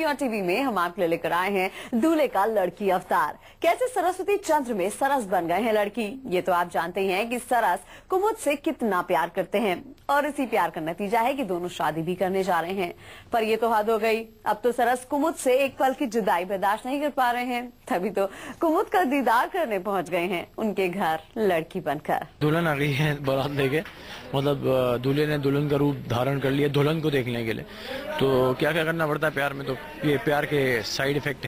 TV में हम आपके लिए लेकर आए हैं दूल्हे का लड़की अवतार कैसे सरस्वती चंद्र में सरस बन गए हैं लड़की ये तो आप जानते ही हैं कि सरस कुमुद से कितना प्यार करते हैं और इसी प्यार का नतीजा है कि दोनों शादी भी करने जा रहे हैं पर ये तो हद हो गई अब तो सरस कुमुद से एक पल की जुदाई बर्दाश्त नहीं कर पा रहे हैं तभी तो कुमुद का दीदार करने पहुंच गए हैं उनके घर लड़की बनकर दुल्हन आ गई है बारात लेके मतलब दूल्हे ने दुल्हन का रूप धारण कर लिया दुल्हन को देखने के लिए तो क्या क्या करना पड़ता है प्यार में तो ये प्यार के साइड इफेक्ट